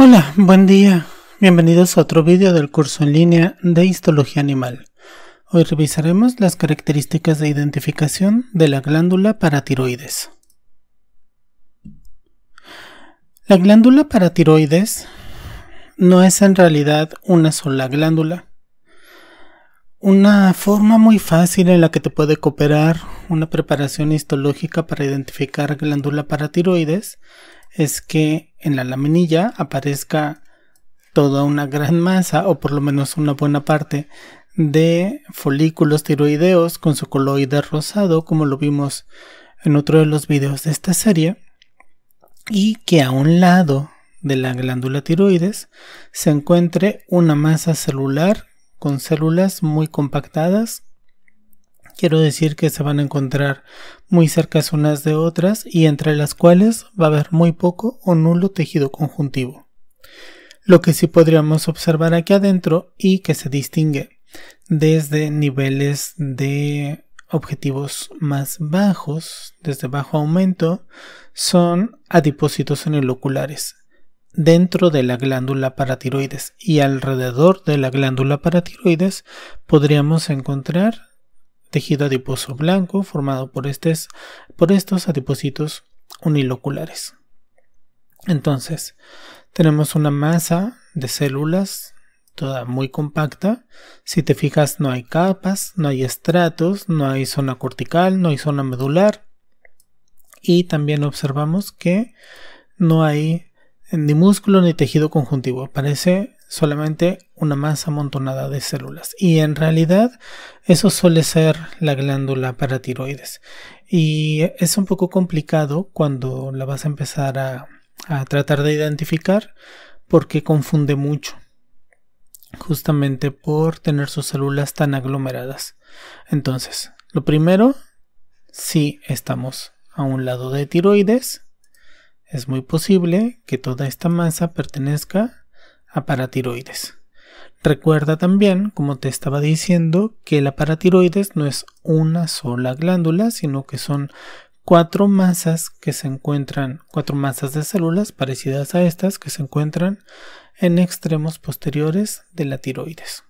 Hola, buen día. Bienvenidos a otro vídeo del curso en línea de Histología Animal. Hoy revisaremos las características de identificación de la glándula paratiroides. La glándula paratiroides no es en realidad una sola glándula. Una forma muy fácil en la que te puede cooperar una preparación histológica para identificar glándula paratiroides es que en la laminilla aparezca toda una gran masa o por lo menos una buena parte de folículos tiroideos con su coloide rosado como lo vimos en otro de los videos de esta serie y que a un lado de la glándula tiroides se encuentre una masa celular con células muy compactadas Quiero decir que se van a encontrar muy cercas unas de otras y entre las cuales va a haber muy poco o nulo tejido conjuntivo. Lo que sí podríamos observar aquí adentro y que se distingue desde niveles de objetivos más bajos, desde bajo aumento, son adipósitos oculares dentro de la glándula paratiroides y alrededor de la glándula paratiroides podríamos encontrar tejido adiposo blanco formado por, por estos adipocitos uniloculares. Entonces, tenemos una masa de células toda muy compacta. Si te fijas, no hay capas, no hay estratos, no hay zona cortical, no hay zona medular. Y también observamos que no hay ni músculo ni tejido conjuntivo. Parece solamente una masa amontonada de células. Y en realidad eso suele ser la glándula tiroides Y es un poco complicado cuando la vas a empezar a, a tratar de identificar porque confunde mucho justamente por tener sus células tan aglomeradas. Entonces, lo primero, si estamos a un lado de tiroides, es muy posible que toda esta masa pertenezca a paratiroides. Recuerda también, como te estaba diciendo, que la paratiroides no es una sola glándula, sino que son cuatro masas que se encuentran, cuatro masas de células parecidas a estas que se encuentran en extremos posteriores de la tiroides.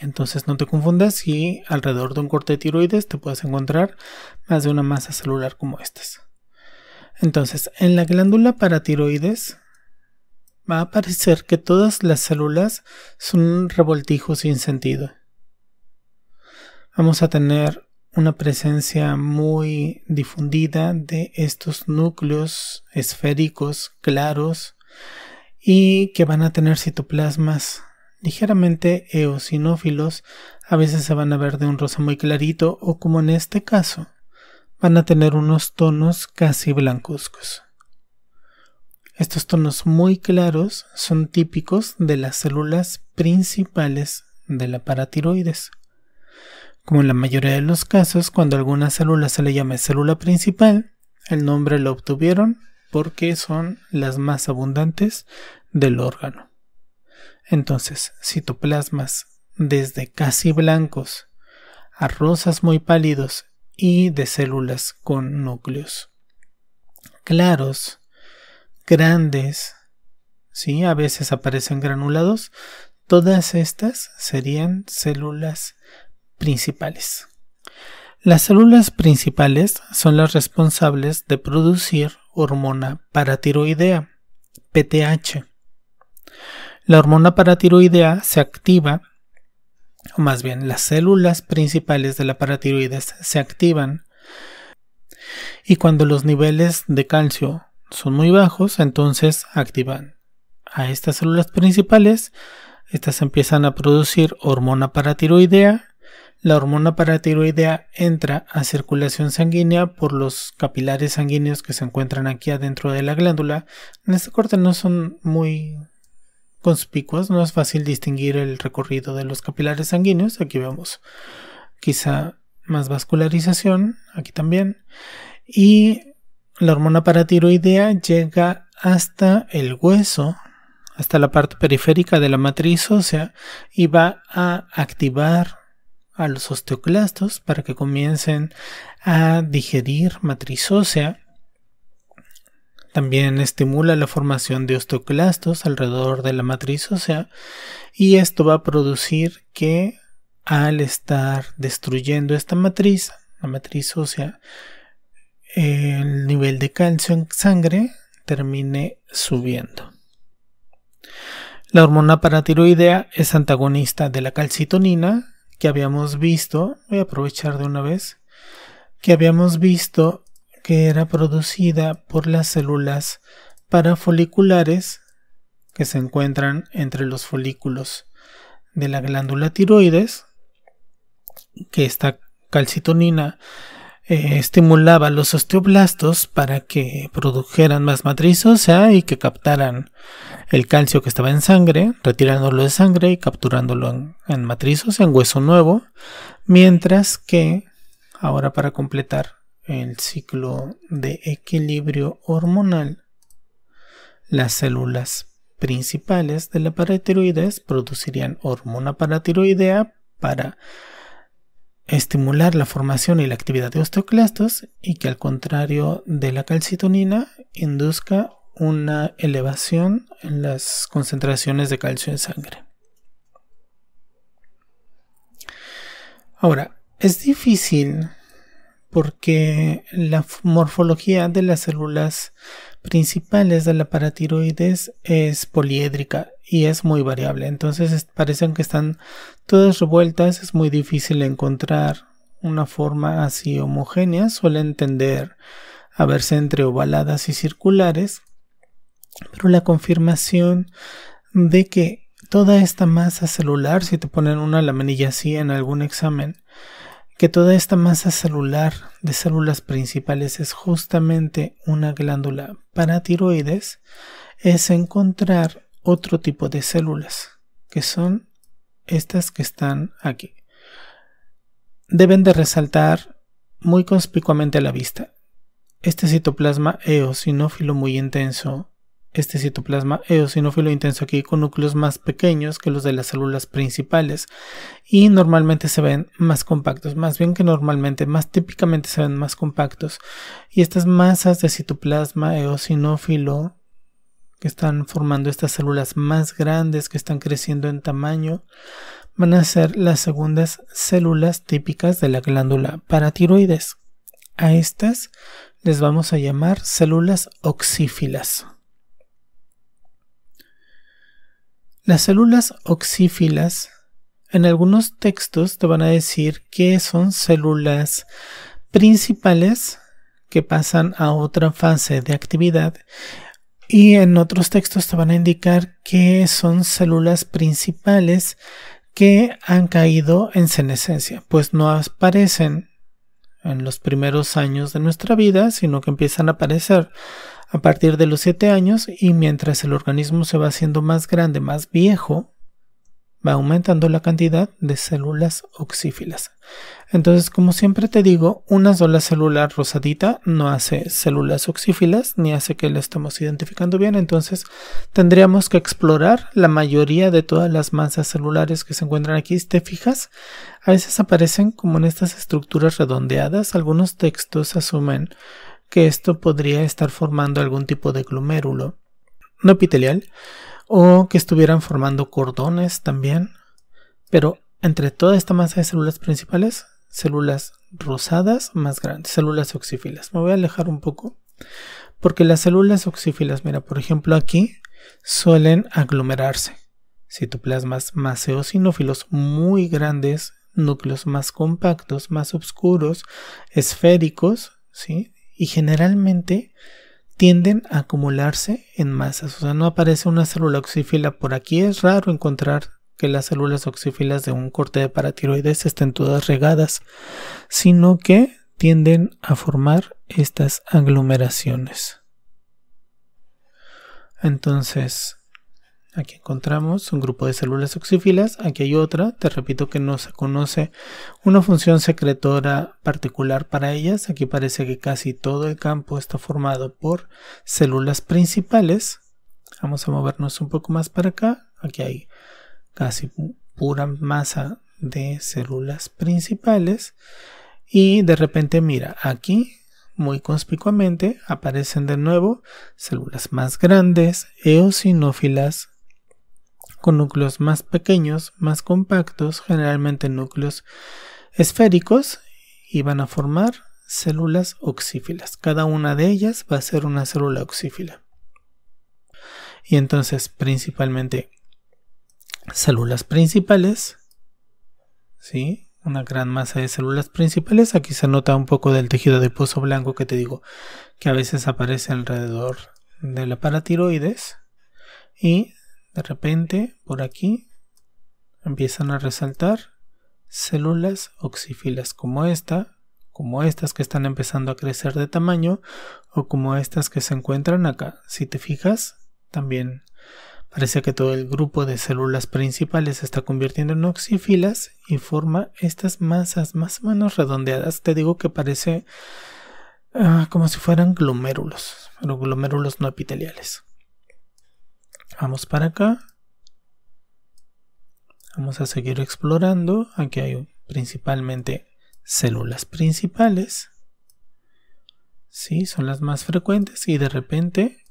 Entonces no te confundas si alrededor de un corte de tiroides te puedes encontrar más de una masa celular como estas. Entonces, en la glándula paratiroides va a parecer que todas las células son revoltijos sin sentido. Vamos a tener una presencia muy difundida de estos núcleos esféricos claros y que van a tener citoplasmas ligeramente eosinófilos, a veces se van a ver de un rosa muy clarito o como en este caso, van a tener unos tonos casi blancuzcos. Estos tonos muy claros son típicos de las células principales de la paratiroides. Como en la mayoría de los casos, cuando a alguna célula se le llama célula principal, el nombre lo obtuvieron porque son las más abundantes del órgano. Entonces, citoplasmas desde casi blancos a rosas muy pálidos y de células con núcleos claros grandes, ¿sí? a veces aparecen granulados, todas estas serían células principales. Las células principales son las responsables de producir hormona paratiroidea, PTH. La hormona paratiroidea se activa, o más bien las células principales de la paratiroides se activan, y cuando los niveles de calcio son muy bajos, entonces activan a estas células principales. Estas empiezan a producir hormona paratiroidea. La hormona paratiroidea entra a circulación sanguínea por los capilares sanguíneos que se encuentran aquí adentro de la glándula. En este corte no son muy conspicuos, no es fácil distinguir el recorrido de los capilares sanguíneos. Aquí vemos quizá más vascularización, aquí también. Y la hormona paratiroidea llega hasta el hueso, hasta la parte periférica de la matriz ósea y va a activar a los osteoclastos para que comiencen a digerir matriz ósea. También estimula la formación de osteoclastos alrededor de la matriz ósea y esto va a producir que al estar destruyendo esta matriz, la matriz ósea, el nivel de calcio en sangre termine subiendo. La hormona paratiroidea es antagonista de la calcitonina que habíamos visto, voy a aprovechar de una vez, que habíamos visto que era producida por las células parafoliculares que se encuentran entre los folículos de la glándula tiroides, que esta calcitonina eh, estimulaba los osteoblastos para que produjeran más matriz y que captaran el calcio que estaba en sangre, retirándolo de sangre y capturándolo en, matrizos, en hueso nuevo, mientras que, ahora para completar el ciclo de equilibrio hormonal, las células principales de la paratiroides producirían hormona paratiroidea para estimular la formación y la actividad de osteoclastos y que al contrario de la calcitonina induzca una elevación en las concentraciones de calcio en sangre. Ahora, es difícil porque la morfología de las células principales de la paratiroides es poliédrica y es muy variable. Entonces parecen que están todas revueltas, es muy difícil encontrar una forma así homogénea, Suele entender a verse entre ovaladas y circulares, pero la confirmación de que toda esta masa celular, si te ponen una laminilla así en algún examen, que toda esta masa celular de células principales es justamente una glándula tiroides. es encontrar otro tipo de células, que son estas que están aquí. Deben de resaltar muy conspicuamente a la vista. Este citoplasma eosinófilo muy intenso, este citoplasma eosinófilo intenso aquí con núcleos más pequeños que los de las células principales y normalmente se ven más compactos, más bien que normalmente, más típicamente se ven más compactos y estas masas de citoplasma eosinófilo que están formando estas células más grandes que están creciendo en tamaño van a ser las segundas células típicas de la glándula paratiroides. A estas les vamos a llamar células oxífilas. Las células oxífilas en algunos textos te van a decir que son células principales que pasan a otra fase de actividad y en otros textos te van a indicar que son células principales que han caído en senescencia, pues no aparecen en los primeros años de nuestra vida, sino que empiezan a aparecer a partir de los 7 años y mientras el organismo se va haciendo más grande, más viejo, va aumentando la cantidad de células oxífilas. Entonces, como siempre te digo, una sola célula rosadita no hace células oxífilas ni hace que la estemos identificando bien. Entonces, tendríamos que explorar la mayoría de todas las masas celulares que se encuentran aquí. Si te fijas, a veces aparecen como en estas estructuras redondeadas. Algunos textos asumen que esto podría estar formando algún tipo de glomérulo no epitelial o que estuvieran formando cordones también. Pero entre toda esta masa de células principales, células rosadas más grandes, células oxífilas. Me voy a alejar un poco porque las células oxífilas, mira, por ejemplo aquí, suelen aglomerarse. Citoplasmas eosinófilos, muy grandes, núcleos más compactos, más oscuros, esféricos, ¿sí? Y generalmente tienden a acumularse en masas, o sea, no aparece una célula oxífila por aquí, es raro encontrar que las células oxífilas de un corte de paratiroides estén todas regadas, sino que tienden a formar estas aglomeraciones. Entonces, Aquí encontramos un grupo de células oxífilas, aquí hay otra, te repito que no se conoce una función secretora particular para ellas, aquí parece que casi todo el campo está formado por células principales, vamos a movernos un poco más para acá, aquí hay casi pura masa de células principales y de repente mira, aquí muy conspicuamente aparecen de nuevo células más grandes, eosinófilas, con núcleos más pequeños, más compactos, generalmente núcleos esféricos, y van a formar células oxífilas. Cada una de ellas va a ser una célula oxífila. Y entonces, principalmente células principales, ¿sí? una gran masa de células principales. Aquí se nota un poco del tejido de pozo blanco que te digo, que a veces aparece alrededor de la paratiroides. Y de repente, por aquí, empiezan a resaltar células oxífilas como esta, como estas que están empezando a crecer de tamaño o como estas que se encuentran acá. Si te fijas, también parece que todo el grupo de células principales se está convirtiendo en oxífilas y forma estas masas más o menos redondeadas. Te digo que parece ah, como si fueran glomérulos, pero glomérulos no epiteliales. Vamos para acá. Vamos a seguir explorando. Aquí hay principalmente células principales. Sí, son las más frecuentes y de repente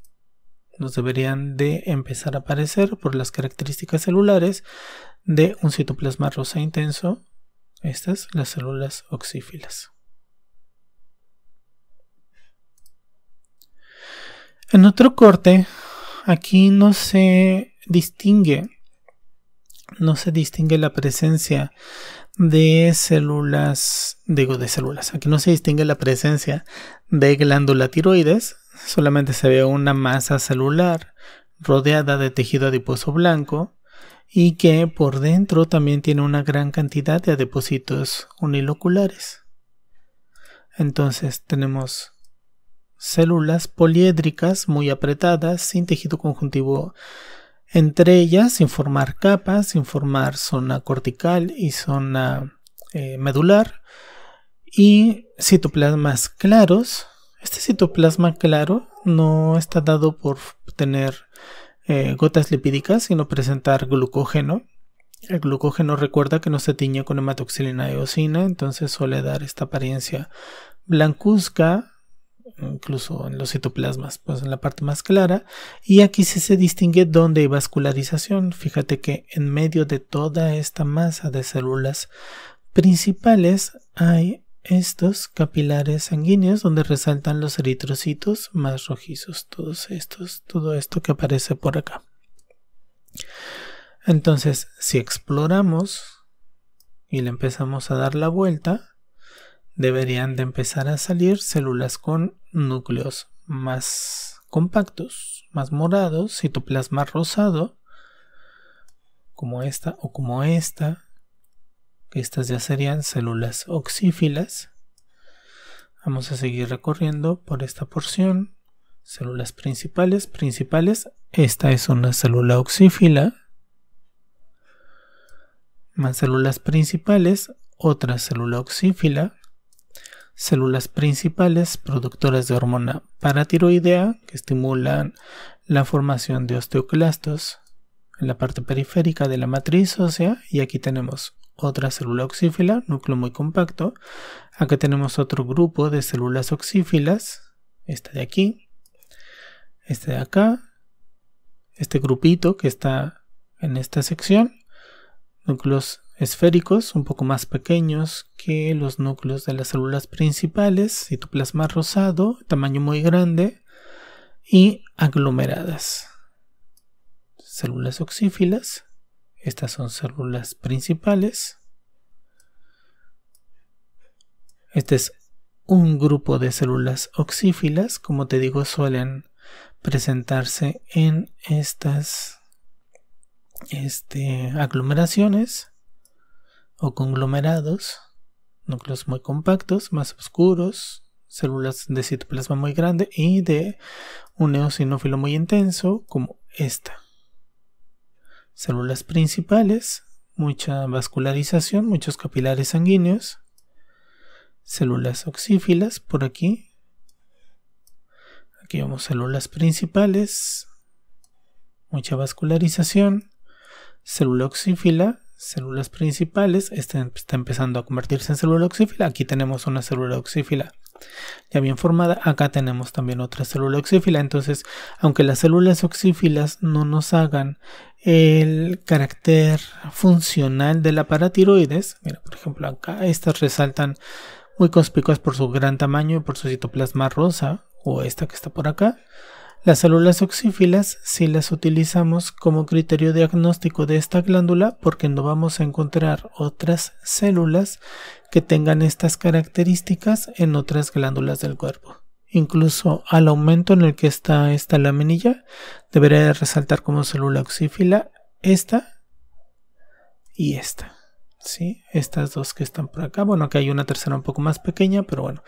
nos deberían de empezar a aparecer por las características celulares de un citoplasma rosa intenso, estas las células oxífilas. En otro corte Aquí no se distingue, no se distingue la presencia de células, digo de células, aquí no se distingue la presencia de glándula tiroides, solamente se ve una masa celular rodeada de tejido adiposo blanco y que por dentro también tiene una gran cantidad de depósitos uniloculares. Entonces tenemos células poliédricas muy apretadas sin tejido conjuntivo entre ellas sin formar capas, sin formar zona cortical y zona eh, medular y citoplasmas claros. Este citoplasma claro no está dado por tener eh, gotas lipídicas, sino presentar glucógeno. El glucógeno recuerda que no se tiñe con hematoxilina eosina, entonces suele dar esta apariencia blancuzca incluso en los citoplasmas, pues en la parte más clara. Y aquí sí se distingue donde hay vascularización. Fíjate que en medio de toda esta masa de células principales hay estos capilares sanguíneos donde resaltan los eritrocitos más rojizos, todos estos, todo esto que aparece por acá. Entonces, si exploramos y le empezamos a dar la vuelta, deberían de empezar a salir células con núcleos más compactos, más morados, citoplasma rosado, como esta o como esta. Estas ya serían células oxífilas. Vamos a seguir recorriendo por esta porción. Células principales, principales. Esta es una célula oxífila. Más células principales, otra célula oxífila células principales productoras de hormona paratiroidea que estimulan la formación de osteoclastos en la parte periférica de la matriz ósea y aquí tenemos otra célula oxífila, núcleo muy compacto. Acá tenemos otro grupo de células oxífilas, esta de aquí, este de acá, este grupito que está en esta sección, núcleos esféricos, un poco más pequeños que los núcleos de las células principales, citoplasma rosado, tamaño muy grande, y aglomeradas. Células oxífilas, estas son células principales. Este es un grupo de células oxífilas, como te digo, suelen presentarse en estas este, aglomeraciones o conglomerados, núcleos muy compactos, más oscuros, células de citoplasma muy grande y de un eosinófilo muy intenso como esta. Células principales, mucha vascularización, muchos capilares sanguíneos, células oxífilas por aquí. Aquí vemos células principales, mucha vascularización, célula oxífila, células principales. Esta está empezando a convertirse en célula oxífila. Aquí tenemos una célula oxífila ya bien formada. Acá tenemos también otra célula oxífila. Entonces, aunque las células oxífilas no nos hagan el carácter funcional de la paratiroides, mira, por ejemplo, acá estas resaltan muy conspicuas por su gran tamaño y por su citoplasma rosa, o esta que está por acá. Las células oxífilas si las utilizamos como criterio diagnóstico de esta glándula porque no vamos a encontrar otras células que tengan estas características en otras glándulas del cuerpo. Incluso al aumento en el que está esta laminilla debería resaltar como célula oxífila esta y esta. Estas dos que están por acá, bueno, que hay una tercera un poco más pequeña, pero bueno,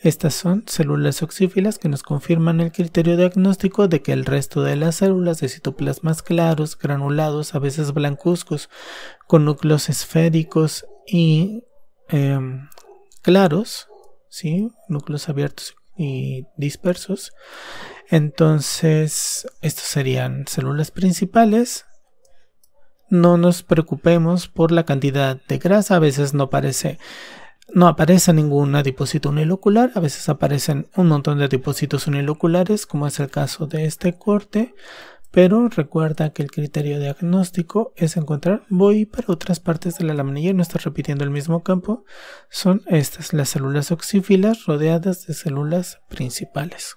estas son células oxífilas que nos confirman el criterio diagnóstico de que el resto de las células de citoplasmas claros, granulados, a veces blancuzcos, con núcleos esféricos y em, claros, ¿sí? Núcleos abiertos y dispersos. Entonces, estas serían células principales, no nos preocupemos por la cantidad de grasa, a veces no parece no aparece ningún adipósito unilocular, a veces aparecen un montón de depósitos uniloculares, como es el caso de este corte, pero recuerda que el criterio diagnóstico es encontrar, voy para otras partes de la laminilla, no estoy repitiendo el mismo campo, son estas las células oxífilas rodeadas de células principales.